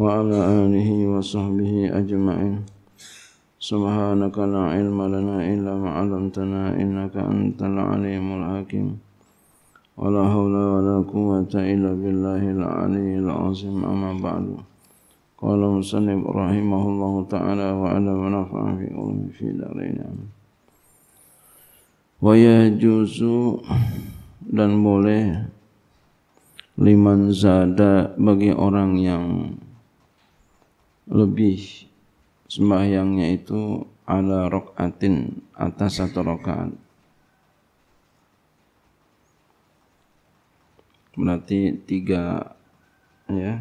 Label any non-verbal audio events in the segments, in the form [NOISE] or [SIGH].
وعلى آله وصحبه أجمعين سبحانك لا علم لنا إلا ما علمتنا إنك أنت العليم الحكيم ولا حول ولا قوة إلا بالله العلي العظيم أما بعد قال مسلم رحمه الله تعالى وعلى ونفع في علم في دارين ويجوز dan boleh liman zada bagi orang yang lebih sembahyangnya itu ala rokatin atas satu rokaat. Berarti tiga ya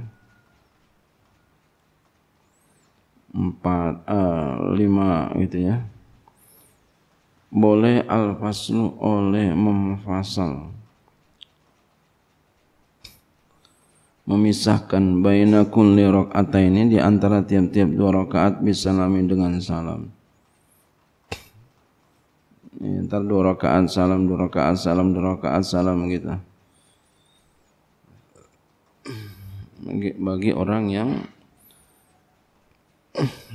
empat uh, lima gitu ya boleh al faslu oleh memfasal memisahkan baina kulli ini di antara tiap-tiap dua rakaat bisalamin dengan salam. Ini antara dua rakaat salam, dua rakaat salam, dua rakaat salam kita. Bagi, bagi orang yang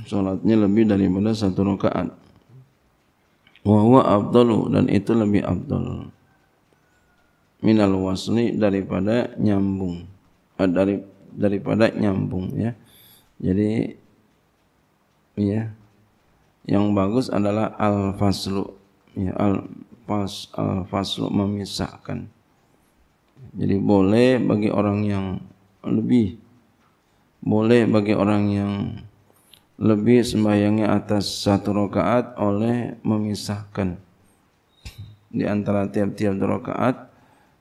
salatnya lebih daripada satu rakaat. Wa huwa afdalu dan itu lebih afdal. Minal wasli daripada nyambung. Ah, dari daripada nyambung ya. Jadi ya yang bagus adalah al faslu ya al pas al faslu memisahkan. Jadi boleh bagi orang yang lebih boleh bagi orang yang lebih sembahyangnya atas satu rakaat oleh memisahkan di antara tiap-tiap rakaat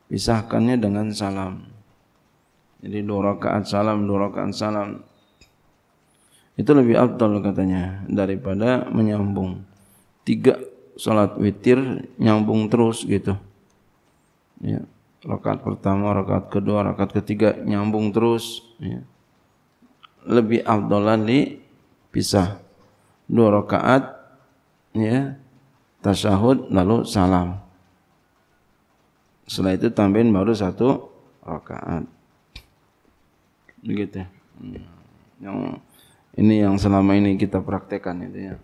pisahkannya dengan salam. Jadi dua rakaat salam, dua rakaat salam. Itu lebih abdul katanya daripada menyambung. Tiga salat witir nyambung terus gitu. Ya. Rakaat pertama, rakaat kedua, rakaat ketiga nyambung terus. Ya. Lebih abdulan li pisah. Dua rakaat ya tasyahud lalu salam. Setelah itu tambahin baru satu rakaat. begitu ya. hmm. Yang ini yang selama ini kita praktekkan itu ya.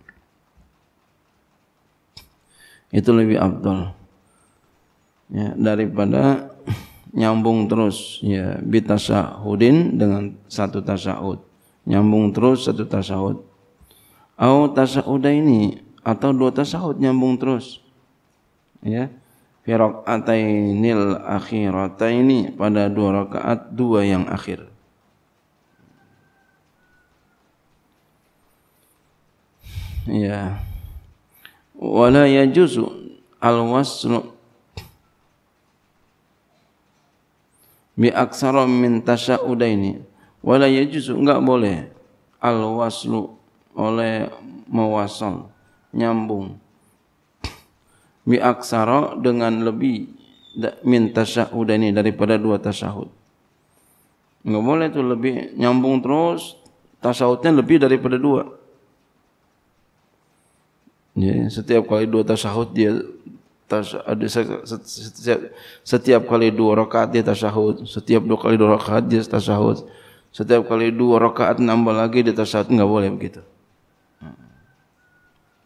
Itu lebih abdul ya, daripada nyambung terus ya bitasahudin dengan satu tasahud nyambung terus satu tasahud au tasahuda ini atau dua tasahud nyambung terus ya akhir raqatainil ini pada dua rakaat dua yang akhir ya wala yajuzu alwaslu bi aksara min tasyaudaini wala yajuzu enggak boleh alwaslu oleh mewasal nyambung bi aksara dengan lebih min tasyaudaini daripada dua tasyahud enggak boleh itu lebih nyambung terus tasyahudnya lebih daripada dua Ya, setiap kali dua tasahud dia ada setiap, setiap kali dua rakaat dia tasahud, setiap dua kali dua rakaat dia tasahud, setiap kali dua rakaat nambah lagi dia tasahud enggak boleh begitu.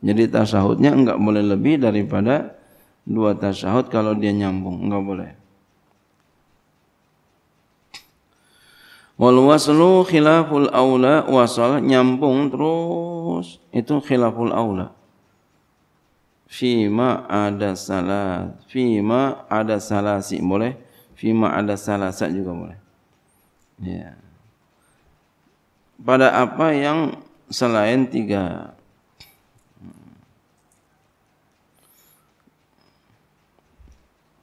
Jadi tasahudnya enggak boleh lebih daripada dua tasahud kalau dia nyambung, enggak boleh. Wal waslu khilaful aula wasal nyambung terus itu khilaful aula fima ada salah fima ada salah si boleh fima ada salah sat juga boleh ya pada apa yang selain tiga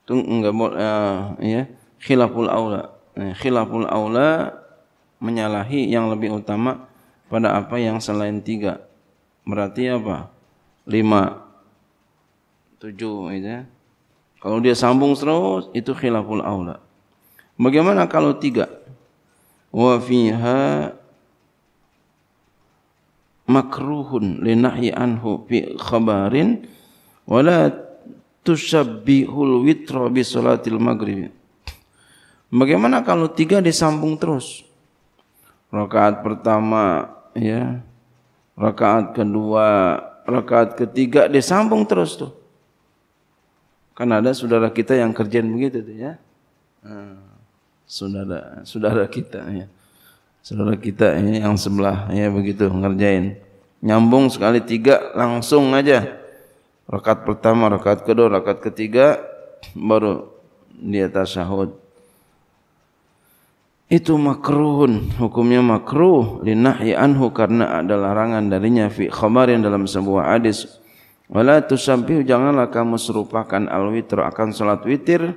itu hmm. enggak boleh ah, ya khilaful aula eh, khilaful aula menyalahi yang lebih utama pada apa yang selain tiga berarti apa lima tujuh itu. Ya. Kalau dia sambung terus itu khilaful aula. Bagaimana kalau tiga? Wa fiha makruhun linahyi anhu fi khabarin wala tusabbihul witra bi salatil maghrib. Bagaimana kalau tiga disambung terus? Rakaat pertama ya. Rakaat kedua, rakaat ketiga disambung terus tuh. Kan ada saudara kita yang kerjaan begitu tuh ya. Ah, saudara saudara kita ya. Saudara kita ini ya, yang sebelah ya begitu ngerjain. Nyambung sekali tiga langsung aja. Rakaat pertama, rakaat kedua, rakaat ketiga baru di atas sahud. Itu makruh, hukumnya makruh linahi anhu karena ada larangan darinya fi khamarin dalam sebuah hadis Wala tusabbih janganlah kamu serupakan al-witr akan salat witir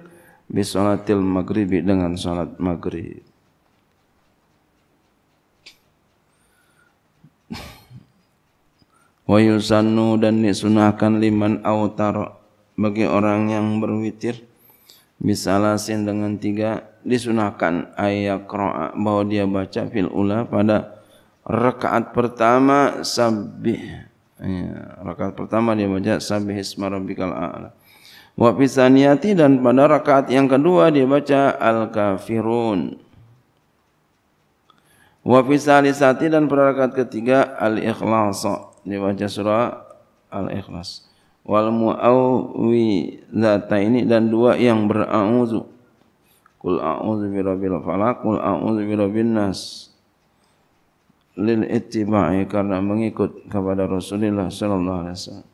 bi salatil maghrib dengan salat maghrib. Wa yusannu dan disunahkan liman autar bagi orang yang berwitir misalasin dengan tiga disunahkan ayat bahwa dia baca fil ula pada rakaat pertama sabih Ya, rakaat pertama dia baca sabih isma rabbikal a'la. Wa fisaniyati dan pada rakaat yang kedua dia baca al kafirun. Wa fisalisati dan pada rakaat ketiga al ikhlas. Dia baca surah al ikhlas. Wal muawwi zata ini dan dua yang berauzu. Kul a'udzu birabbil falaq, kul a'udzu birabbin nas lil ittiba'i karena mengikut kepada Rasulullah sallallahu alaihi wasallam.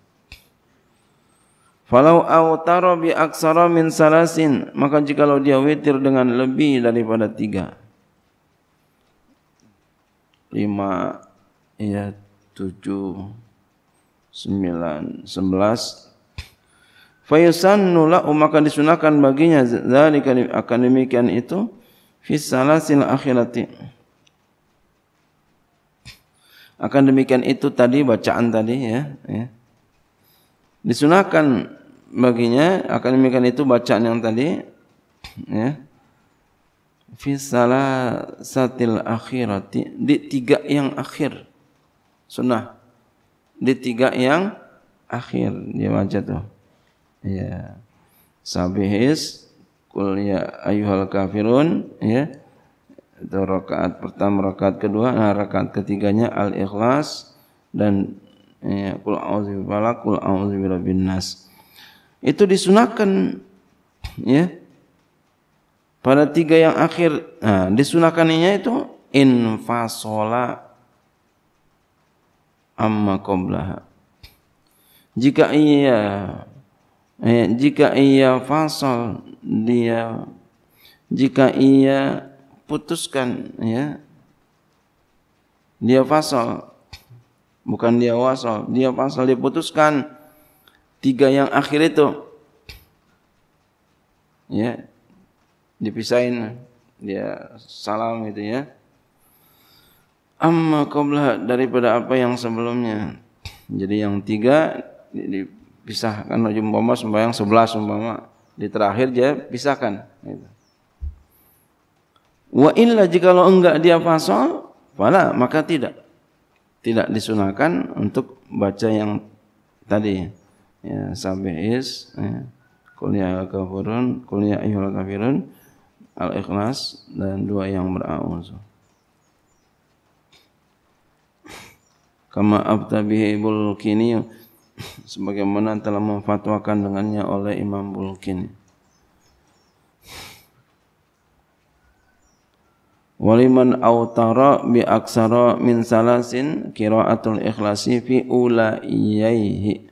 Falau awtara bi aksara min salasin, maka jika lo dia witir dengan lebih daripada tiga. Lima, ya tujuh, sembilan, sebelas. Fayusannu la'u, maka disunahkan baginya dari akan itu itu. Fisalasin akhiratin. Akan demikian itu tadi bacaan tadi ya. ya. Disunahkan baginya akan demikian itu bacaan yang tadi ya. Fi salasatil akhirati di tiga yang akhir sunnah di tiga yang akhir dia baca tu. Ya. Sabihis kul ya ayyuhal kafirun ya. Yeah atau rakaat pertama, rakaat kedua, nah, rakaat ketiganya al ikhlas dan ya, kul auzu billah kul auzu birabbin nas. Itu disunahkan ya. Pada tiga yang akhir, nah disunahkannya itu infasola amma qablaha. Jika ia eh, jika ia fasal dia jika ia putuskan ya dia fasal bukan dia wasal dia fasal dia putuskan tiga yang akhir itu ya dipisahin dia salam itu ya amma qabla daripada apa yang sebelumnya jadi yang tiga dipisahkan umpama sembahyang sebelas umpama di terakhir dia pisahkan gitu. Wa illa jika enggak dia fasal, wala maka tidak. Tidak disunahkan untuk baca yang tadi. Ya, sabih is ya. kuliah ya kafirun, kuliah ya ayyuhal kafirun, al-ikhlas dan dua yang berauzu. Kama abtabihibul kini sebagaimana telah memfatwakan dengannya oleh Imam Bulkini. waliman autara bi aksara min salasin kiraatul ikhlasi fi ulaiyaihi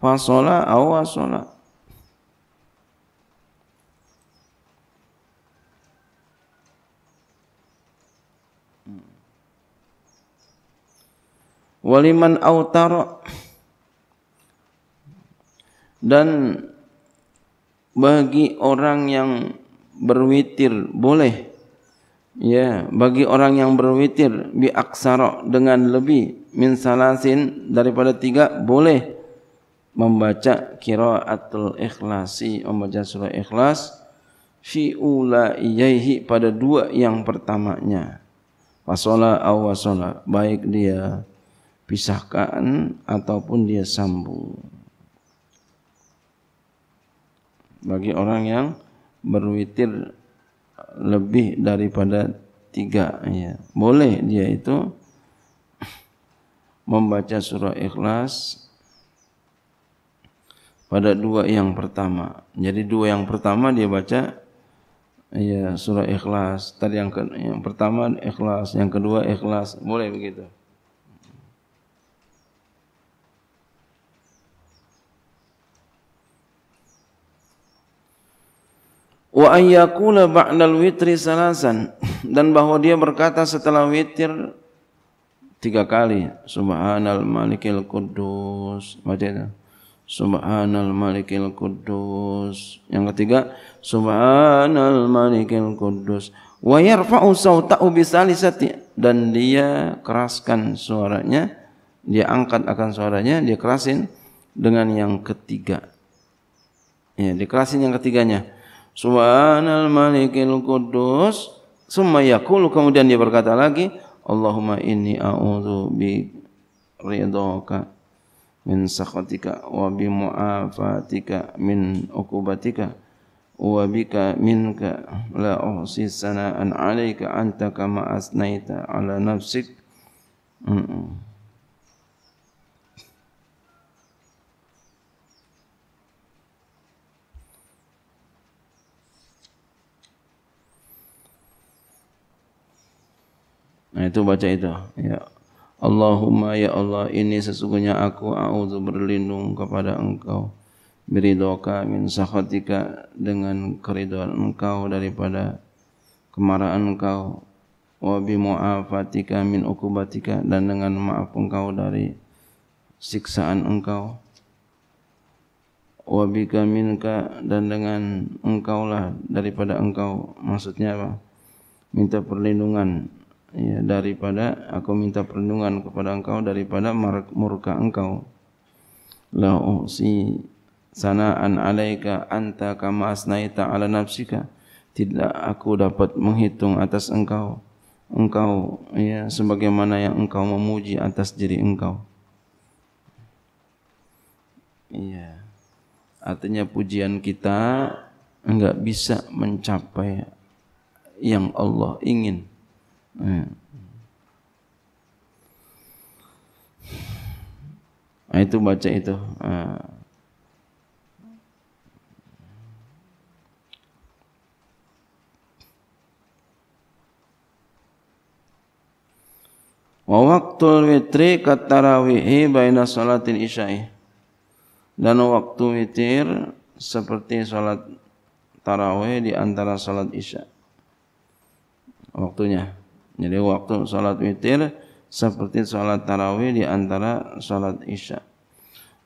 fa shala aw waliman autara dan bagi orang yang berwitir boleh ya bagi orang yang berwitir bi aksara dengan lebih min salasin daripada tiga boleh membaca qiraatul ikhlasi membaca surah ikhlas fi ulaiyahi pada dua yang pertamanya wasala aw wasala baik dia pisahkan ataupun dia sambung bagi orang yang berwitir lebih daripada tiga. Ya. Boleh dia itu [CLEARS THROAT] membaca surah ikhlas pada dua yang pertama. Jadi dua yang pertama dia baca ya surah ikhlas. Tadi yang yang pertama ikhlas, yang kedua ikhlas. Boleh begitu. an yaqula ba'da witri salasan dan bahwa dia berkata setelah witir tiga kali subhanal malikil quddus baca itu subhanal malikil quddus yang ketiga subhanal malikil quddus wa yarfa'u sawtahu bisalisati dan dia keraskan suaranya dia angkat akan suaranya dia kerasin dengan yang ketiga ya dikerasin yang ketiganya Subhanal Malikil Kudus. Summa yakul kemudian dia berkata lagi, Allahumma inni a'udzu bi ridhaka min sakhatika wa bi mu'afatika min uqubatika wa bika minka la uhsi sana'an 'alaika anta kama asnaita 'ala nafsik. Ha, itu baca itu. Ya. Allahumma ya Allah ini sesungguhnya aku a'udzu berlindung kepada Engkau. Beridoka min sakhatika dengan keridhaan Engkau daripada kemarahan Engkau wa bi mu'afatika min ukubatika dan dengan maaf Engkau dari siksaan Engkau. Wa bika minka dan dengan Engkaulah daripada Engkau maksudnya apa? Minta perlindungan ya, daripada aku minta perlindungan kepada engkau daripada murka engkau la usi sanaan alaika anta kama asnaita ala nafsika tidak aku dapat menghitung atas engkau engkau ya sebagaimana yang engkau memuji atas diri engkau iya artinya pujian kita enggak bisa mencapai yang Allah ingin Nah, hmm. itu baca itu. Ah. Wa waktu witri katarawihi baina salatin isya'i. Dan waktu witir seperti salat tarawih di antara salat isya. Waktunya. Jadi waktu salat witir seperti salat tarawih di antara salat isya.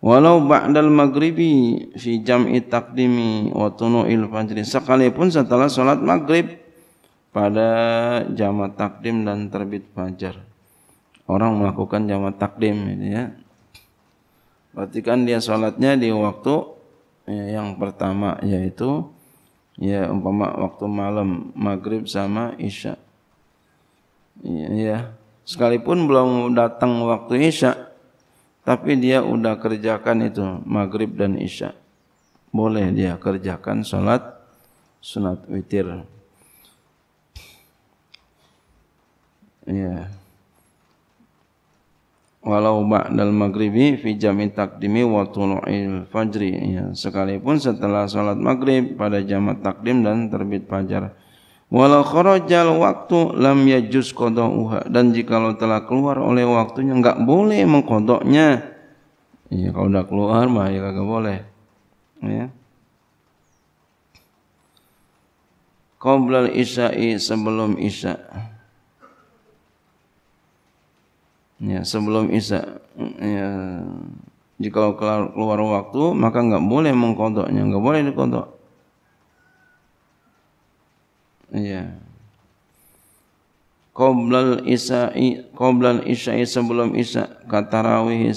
Walau ba'dal maghribi fi jam'i taqdimi wa tunu'il fajri sekalipun setelah salat maghrib pada jamat takdim dan terbit fajar. Orang melakukan jamat takdim ini ya. Berarti kan dia salatnya di waktu ya, yang pertama yaitu ya umpama waktu malam maghrib sama isya. Iya. Sekalipun belum datang waktu Isya, tapi dia sudah kerjakan itu Maghrib dan Isya. Boleh dia kerjakan salat sunat witir. Iya. Walau ba'dal maghribi fi jam'i taqdimi wa tulu'il fajri. Ya, sekalipun setelah salat maghrib pada jamat takdim dan terbit fajar. Walau kharajal waktu lam kodok qada'uha dan jikalau telah keluar oleh waktunya enggak boleh mengkodoknya. Ya kalau udah keluar mah ya kagak boleh. Ya. Qoblal isya'i sebelum isya. Ya, sebelum isya. Ya, jikalau keluar waktu maka enggak boleh mengkodoknya, enggak boleh dikodok. Ya. Qoblal isya'i qoblal isya'i sebelum isya kata rawi,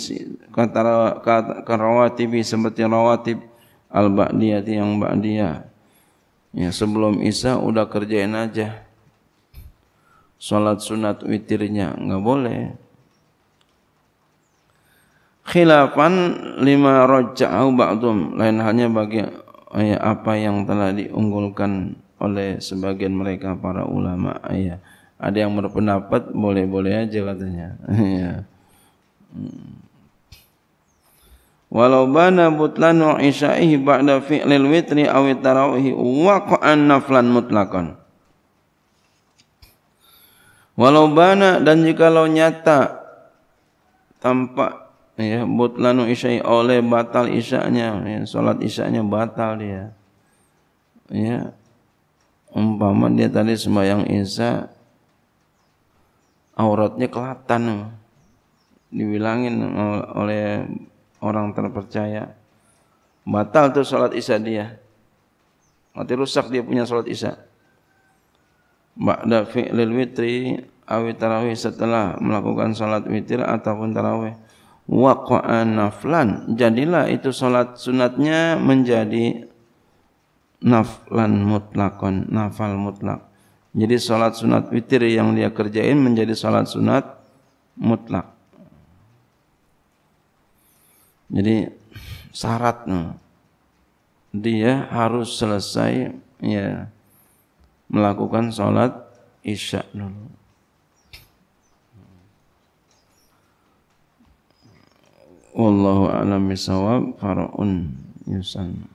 kata rawatib seperti rawatib al ba'diyah yang ba'diyah. Ya, sebelum isya udah kerjain aja. Salat sunat witirnya enggak boleh. Khilafan lima roja'ahu ba'dum. Lain halnya bagi eh, apa yang telah diunggulkan oleh sebagian mereka para ulama ya ada yang berpendapat boleh-boleh aja katanya [LAUGHS] ya walau bana butlanu isyaihi ba'da fi'lil witri aw tarawih wa qan naflan mutlaqan walau bana dan jika lo nyata tampak ya butlanu isyai oleh batal isyanya ya, salat isyanya batal dia ya umpama dia tadi sembahyang isya auratnya kelatan dibilangin oleh orang terpercaya batal tuh salat isya dia mati rusak dia punya salat isya ba'da fi'lil witri awi tarawih setelah melakukan salat witir ataupun tarawih waqa'a naflan jadilah itu salat sunatnya menjadi naflan mutlakon nafal mutlak jadi salat sunat witir yang dia kerjain menjadi salat sunat mutlak jadi syarat dia harus selesai ya melakukan salat isya dulu wallahu alam bisawab faraun yusan